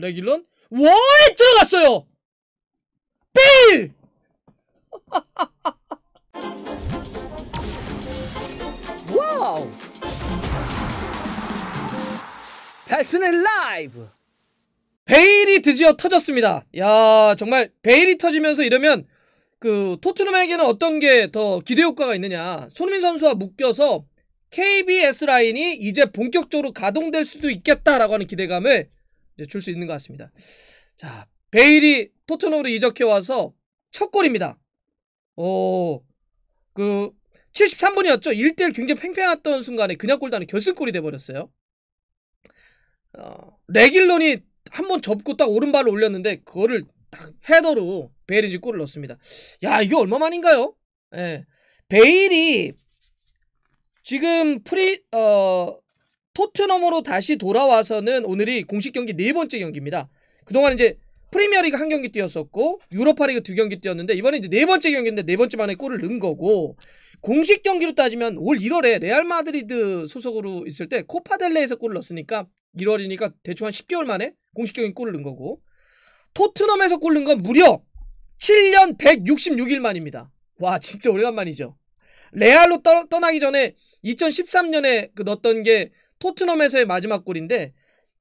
레길론 워에 들어갔어요! 빌! 와우! 달슨의 라이브! 베일이 드디어 터졌습니다. 야 정말 베일이 터지면서 이러면 그 토트넘에게는 어떤 게 더 기대 효과가 있느냐 손흥민 선수와 묶여서 KBS 라인이 이제 본격적으로 가동될 수도 있겠다라고 하는 기대감을 줄수 있는 것 같습니다. 자, 베일이 토트넘으로 이적해 와서 첫 골입니다. 오, 그 73분이었죠. 1대1 굉장히 팽팽했던 순간에 그냥 골도 아닌 결승골이 돼버렸어요. 어, 레길론이 한 번 접고 딱 오른발로 올렸는데 그거를 딱 헤더로 베일이 이 골을 넣습니다. 야 이게 얼마만인가요? 예, 베일이 지금 프리 어 토트넘으로 다시 돌아와서는 오늘이 공식 경기 네 번째 경기입니다. 그동안 이제 프리미어리그 한 경기 뛰었었고 유로파리그 두 경기 뛰었는데 이번에 이제 네 번째 경기인데 네 번째 만에 골을 넣은 거고 공식 경기로 따지면 올 1월에 레알 마드리드 소속으로 있을 때 코파델레에서 골을 넣었으니까 1월이니까 대충 한 10개월 만에 공식 경기 골을 넣은 거고 토트넘에서 골 넣은 건 무려 7년 166일 만입니다. 와 진짜 오래간만이죠. 레알로 떠, 나기 전에 2013년에 그 넣었던 게 토트넘에서의 마지막 골인데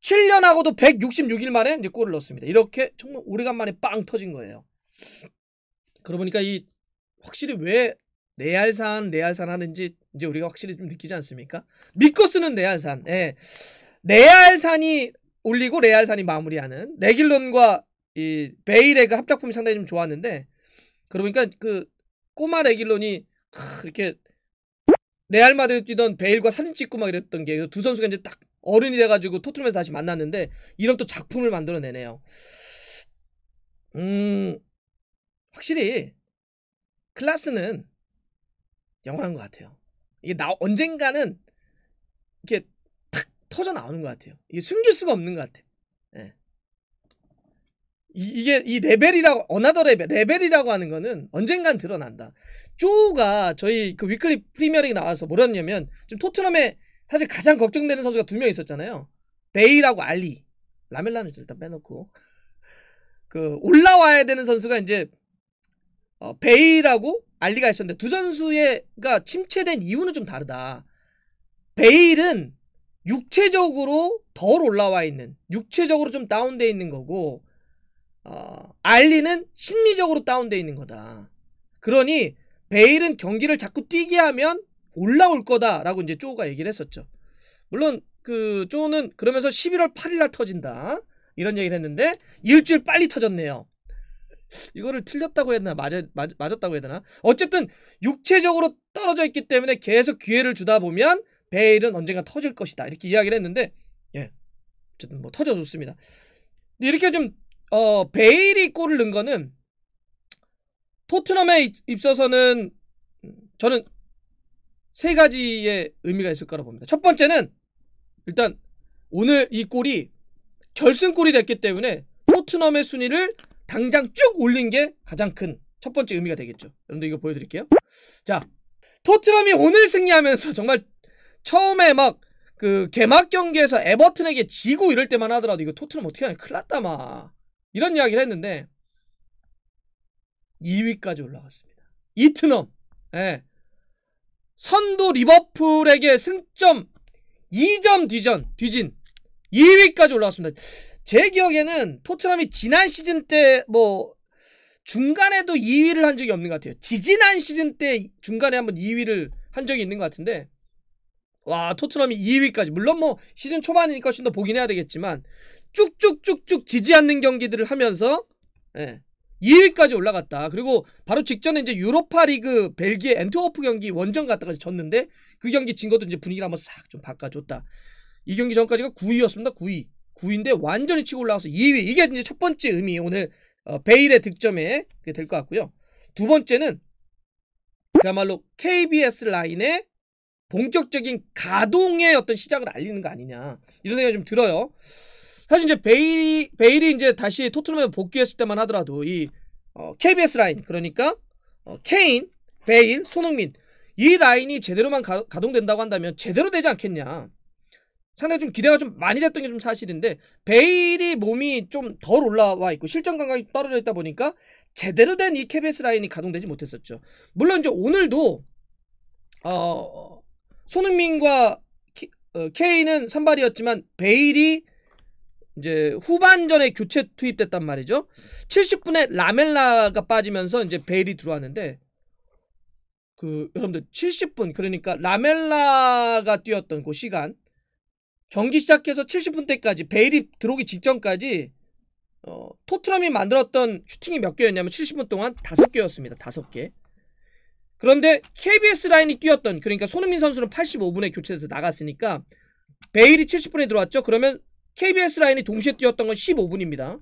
7년하고도 166일 만에 이제 골을 넣었습니다. 이렇게 정말 오래간만에 빵 터진 거예요. 그러고 보니까 이 확실히 왜 레알산 레알산 하는지 이제 우리가 확실히 좀 느끼지 않습니까? 믿고 쓰는 레알산. 예. 레알산이 올리고 레알산이 마무리하는 레길론과 이 베일의 그 합작품이 상당히 좀 좋았는데 그러니까 보그 꼬마 레길론이 이렇게 레알 마드리드 뛰던 베일과 사진 찍고 막 이랬던 게 두 선수가 이제 딱 어른이 돼가지고 토트넘에서 다시 만났는데 이런 또 작품을 만들어내네요. 음 확실히 클라스는 영원한 것 같아요. 이게 나 언젠가는 이게 탁 터져 나오는 것 같아요. 이게 숨길 수가 없는 것 같아요. 예. 이, 게이 레벨이라고 어나더 레벨 레벨이라고 하는 거는 언젠간 드러난다. 쪼가 저희 그 위클리 프리미어리그 나와서 뭐랬냐면 지금 토트넘에 사실 가장 걱정되는 선수가 두 명 있었잖아요. 베이라고 알리 라멜라는 일단 빼놓고 그 올라와야 되는 선수가 이제 어, 베일하고 알리가 있었는데 두 선수의가 침체된 이유는 좀 다르다. 베일은 육체적으로 덜 올라와 있는, 육체적으로 좀 다운돼 있는 거고 어, 알리는 심리적으로 다운돼 있는 거다. 그러니 베일은 경기를 자꾸 뛰게 하면 올라올 거다라고 이제 쪼가 얘기를 했었죠. 물론 그 쪼는 그러면서 11월 8일 날 터진다. 이런 얘기를 했는데 일주일 빨리 터졌네요. 이거를 틀렸다고 해야 되나 맞아, 맞, 맞았다고 해야 되나 어쨌든 육체적으로 떨어져 있기 때문에 계속 기회를 주다 보면 베일은 언젠가 터질 것이다 이렇게 이야기를 했는데 예 어쨌든 뭐터져좋습니다 이렇게 좀 어, 베일이 골을 넣은 거는 토트넘에 있어서는 저는 세 가지의 의미가 있을 거라 봅니다. 첫 번째는 일단 오늘 이 골이 결승골이 됐기 때문에 토트넘의 순위를 당장 쭉 올린 게 가장 큰 첫 번째 의미가 되겠죠. 여러분들 이거 보여드릴게요. 자, 토트넘이 오늘 승리하면서 정말 처음에 막 그 개막 경기에서 에버튼에게 지고 이럴 때만 하더라도 이거 토트넘 어떻게 하냐 큰일 났다 마. 이런 이야기를 했는데 2위까지 올라갔습니다. 이트넘. 예. 선두 리버풀에게 승점 2점 뒤전 뒤진 2위까지 올라왔습니다. 제 기억에는 토트넘이 지난 시즌 때 뭐 중간에도 2위를 한 적이 없는 것 같아요. 지지난 시즌 때 중간에 한번 2위를 한 적이 있는 것 같은데 와 토트넘이 2위까지 물론 뭐 시즌 초반이니까 훨씬 더 보긴 해야 되겠지만 쭉쭉쭉쭉 지지 않는 경기들을 하면서 예, 2위까지 올라갔다. 그리고 바로 직전에 이제 유로파리그 벨기에 엔트워프 경기 원정 갔다가 졌는데 그 경기 진 것도 이제 분위기를 한번 싹 좀 바꿔줬다. 이 경기 전까지가 9위였습니다. 9위. 9위인데 완전히 치고 올라와서 2위. 이게 이제 첫 번째 의미 오늘 어, 베일의 득점에 될 것 같고요. 두 번째는 그야말로 KBS 라인의 본격적인 가동의 어떤 시작을 알리는 거 아니냐 이런 생각이 좀 들어요. 사실 이제 베일이 베일이 이제 다시 토트넘에 복귀했을 때만 하더라도 이 어, KBS 라인 그러니까 어, 케인, 베일, 손흥민 이 라인이 제대로만 가, 동된다고 한다면 제대로 되지 않겠냐. 상당히 좀 기대가 좀 많이 됐던 게 좀 사실인데 베일이 몸이 좀 덜 올라와 있고 실전 감각이 떨어져 있다 보니까 제대로 된 이 KBS 라인이 가동되지 못했었죠. 물론 이제 오늘도 어 손흥민과 키, 어, 케인은 선발이었지만 베일이 이제 후반전에 교체 투입됐단 말이죠. 70분에 라멜라가 빠지면서 이제 베일이 들어왔는데 그 여러분들 70분 그러니까 라멜라가 뛰었던 그 시간 경기 시작해서 70분 때까지 베일이 들어오기 직전까지 어, 토트넘이 만들었던 슈팅이 몇 개였냐면 70분 동안 5 개였습니다. 5개. 그런데 KBS 라인이 뛰었던 그러니까 손흥민 선수는 85분에 교체돼서 나갔으니까 베일이 70분에 들어왔죠. 그러면 KBS 라인이 동시에 뛰었던 건 15분입니다.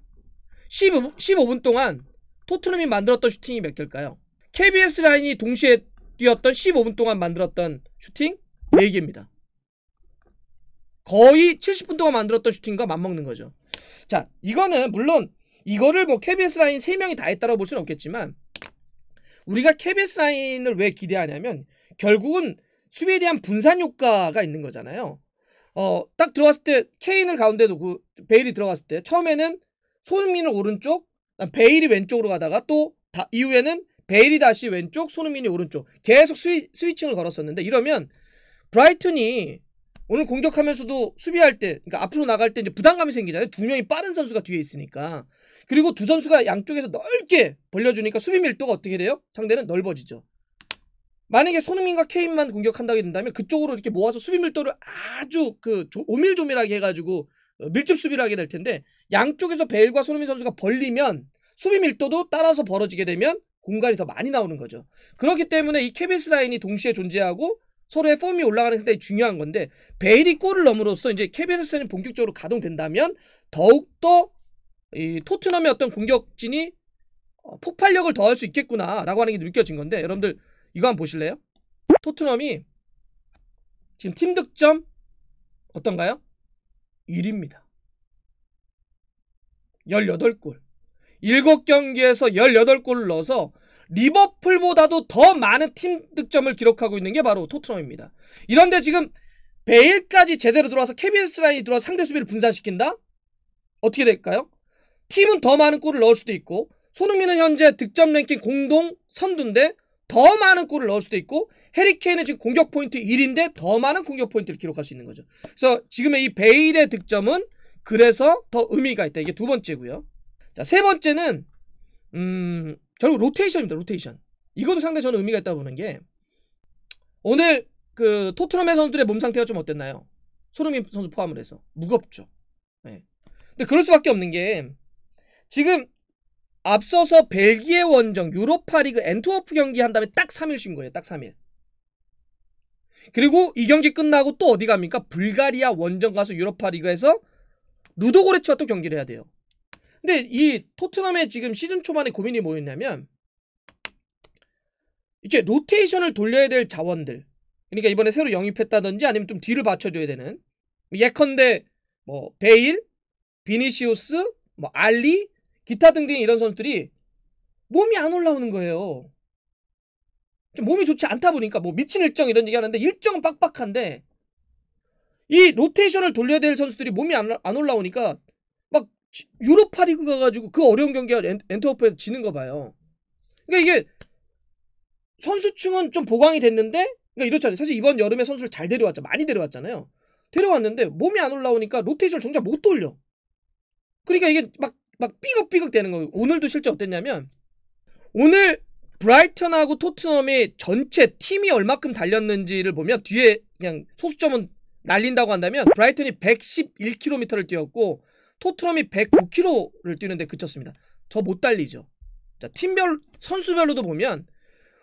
15, 15분 동안 토트넘이 만들었던 슈팅이 몇 개일까요? KBS 라인이 동시에 뛰었던 15분 동안 만들었던 슈팅 4개입니다. 거의 70분 동안 만들었던 슈팅과 맞먹는 거죠. 자, 이거는 물론 이거를 뭐 KBS 라인 3명이 다 했다라고 볼 수는 없겠지만 우리가 KBS 라인을 왜 기대하냐면 결국은 수비에 대한 분산 효과가 있는 거잖아요. 어, 딱 들어갔을 때 케인을 가운데 두고 베일이 들어갔을 때 처음에는 손흥민을 오른쪽, 베일이 왼쪽으로 가다가 또 다, 이후에는 베일이 다시 왼쪽, 손흥민이 오른쪽 계속 스위, 스위칭을 걸었었는데 이러면 브라이튼이 오늘 공격하면서도 수비할 때, 그러니까 앞으로 나갈 때 이제 부담감이 생기잖아요. 두 명이 빠른 선수가 뒤에 있으니까. 그리고 두 선수가 양쪽에서 넓게 벌려주니까 수비 밀도가 어떻게 돼요? 상대는 넓어지죠. 만약에 손흥민과 케인만 공격한다게 된다면 그쪽으로 이렇게 모아서 수비 밀도를 아주 그 오밀조밀하게 해가지고 어, 밀집 수비를 하게 될 텐데 양쪽에서 베일과 손흥민 선수가 벌리면 수비 밀도도 따라서 벌어지게 되면 공간이 더 많이 나오는 거죠. 그렇기 때문에 이 케비스 라인이 동시에 존재하고 서로의 폼이 올라가는 게 상당히 중요한 건데 베일이 골을 넘으로써 이제 케빈스턴이 본격적으로 가동된다면 더욱더 이 토트넘의 어떤 공격진이 어, 폭발력을 더할 수 있겠구나라고 하는 게 느껴진 건데 여러분들 이거 한번 보실래요? 토트넘이 지금 팀 득점 어떤가요? 1위입니다. 18골. 7경기에서 18골을 넣어서 리버풀보다도 더 많은 팀 득점을 기록하고 있는 게 바로 토트넘입니다. 이런데 지금 베일까지 제대로 들어와서 케빈스 라인이 들어와 상대 수비를 분산시킨다? 어떻게 될까요? 팀은 더 많은 골을 넣을 수도 있고 손흥민은 현재 득점 랭킹 공동 선두인데 더 많은 골을 넣을 수도 있고 해리케인은 지금 공격 포인트 1인데 더 많은 공격 포인트를 기록할 수 있는 거죠. 그래서 지금의 이 베일의 득점은 그래서 더 의미가 있다. 이게 두 번째고요. 자, 세 번째는 음, 결국 로테이션입니다. 로테이션. 이것도 상당히 저는 의미가 있다고 보는 게 오늘 그 토트넘의 선수들의 몸 상태가 좀 어땠나요? 손흥민 선수 포함을 해서 무겁죠. 네. 근데 그럴 수밖에 없는 게 지금 앞서서 벨기에 원정 유로파리그 엔트워프 경기 한 다음에 딱 3일 쉰 거예요. 딱 3일. 그리고 이 경기 끝나고 또 어디 갑니까? 불가리아 원정 가서 유로파리그에서 루도고레츠와 또 경기를 해야 돼요. 근데 이 토트넘의 지금 시즌 초반의 고민이 뭐였냐면 이렇게 로테이션을 돌려야 될 자원들 그러니까 이번에 새로 영입했다든지 아니면 좀 뒤를 받쳐줘야 되는 예컨대 뭐 베일, 비니시우스, 뭐 알리, 기타 등등 이런 선수들이 몸이 안 올라오는 거예요. 좀 몸이 좋지 않다 보니까 뭐 미친 일정 이런 얘기 하는데 일정은 빡빡한데 이 로테이션을 돌려야 될 선수들이 몸이 안, 안 올라오니까 유로파 리그 가가지고 그 어려운 경기가 엔터워프에서 지는 거 봐요. 그러니까 이게 선수층은 좀 보강이 됐는데 그러니까 이렇잖아요. 사실 이번 여름에 선수를 잘 데려왔죠. 많이 데려왔잖아요. 데려왔는데 몸이 안 올라오니까 로테이션을 정작 못 돌려. 그러니까 이게 막, 막 삐걱삐걱 되는 거예요. 오늘도 실제 어땠냐면 오늘 브라이턴하고 토트넘이 전체 팀이 얼마큼 달렸는지를 보면 뒤에 그냥 소수점은 날린다고 한다면 브라이턴이 111km를 뛰었고 토트넘이 109km를 뛰는데 그쳤습니다. 저 못 달리죠. 자, 팀별 선수별로도 보면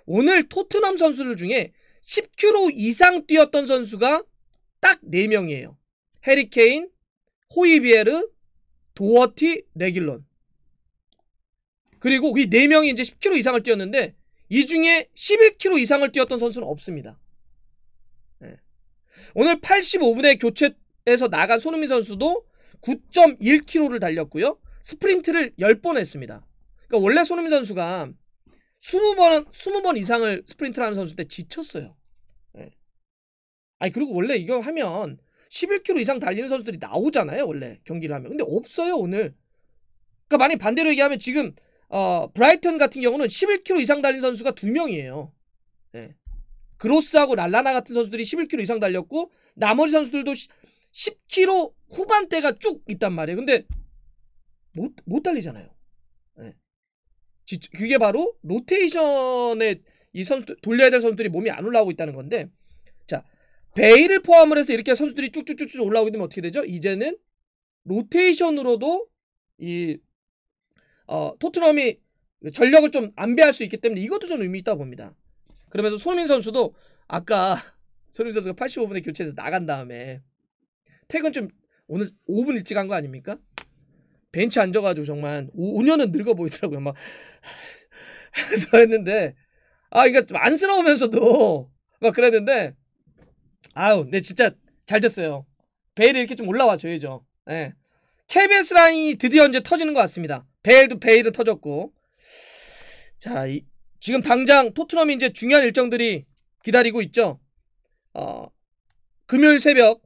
오늘 토트넘 선수들 중에 10km 이상 뛰었던 선수가 딱 4명이에요. 해리 케인, 호이비에르, 도어티, 레길런. 그리고 이 4명이 이제 10km 이상을 뛰었는데 이 중에 11km 이상을 뛰었던 선수는 없습니다. 네. 오늘 85분에 교체에서 나간 손흥민 선수도 9.1km를 달렸고요. 스프린트를 10번 했습니다. 그러니까 원래 손흥민 선수가 20번 20번 이상을 스프린트를 하는 선수인데 지쳤어요. 네. 아니 그리고 원래 이거 하면 11km 이상 달리는 선수들이 나오잖아요. 원래 경기를 하면. 근데 없어요, 오늘. 그러니까 만약 반대로 얘기하면 지금 어, 브라이튼 같은 경우는 11km 이상 달린 선수가 2명이에요. 네. 예. 그로스하고 랄라나 같은 선수들이 11km 이상 달렸고 나머지 선수들도 10km 후반대가 쭉 있단 말이에요. 근데 못, 못 달리잖아요. 네. 그게 바로 로테이션에 이 선수 돌려야 될 선수들이 몸이 안 올라오고 있다는 건데 자 베일을 포함을 해서 이렇게 선수들이 쭉쭉쭉쭉 올라오게 되면 어떻게 되죠? 이제는 로테이션으로도 이 어, 토트넘이 전력을 좀 안배할 수 있기 때문에 이것도 좀 의미 있다 고 봅니다. 그러면서 손흥민 선수도 아까 손흥민 선수가 85분에 교체돼서 나간 다음에 퇴근 좀 오늘 5분 일찍 한 거 아닙니까? 벤치 앉아가지고 정말 5, 년은 늙어 보이더라고요. 막 해서 했는데 아 이거 좀 안쓰러우면서도 막 그랬는데 아우 근 네, 진짜 잘 됐어요. 베일이 이렇게 좀 올라와 줘야죠. 예. 네. KBS 라인이 드디어 이제 터지는 것 같습니다. 베일도 베일은 터졌고 자 이, 지금 당장 토트넘이 이제 중요한 일정들이 기다리고 있죠. 어, 금요일 새벽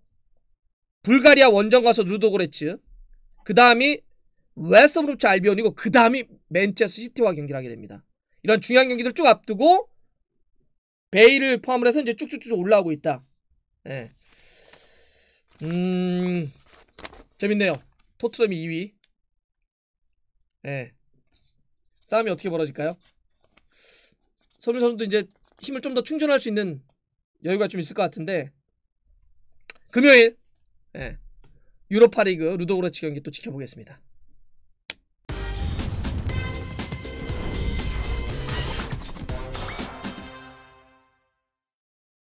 불가리아 원정 가서 루도고레츠 그 다음이 웨스트브룩츠 알비온이고 그 다음이 맨체스 시티와 경기를 하게 됩니다. 이런 중요한 경기들 쭉 앞두고 베일을 포함을 해서 이제 쭉쭉쭉 올라오고 있다. 예. 음 재밌네요. 토트넘이 2위. 예. 싸움이 어떻게 벌어질까요? 서민 선수도 이제 힘을 좀 더 충전할 수 있는 여유가 좀 있을 것 같은데 금요일 예. 유로파리그 루도그러치 경기 또 지켜보겠습니다.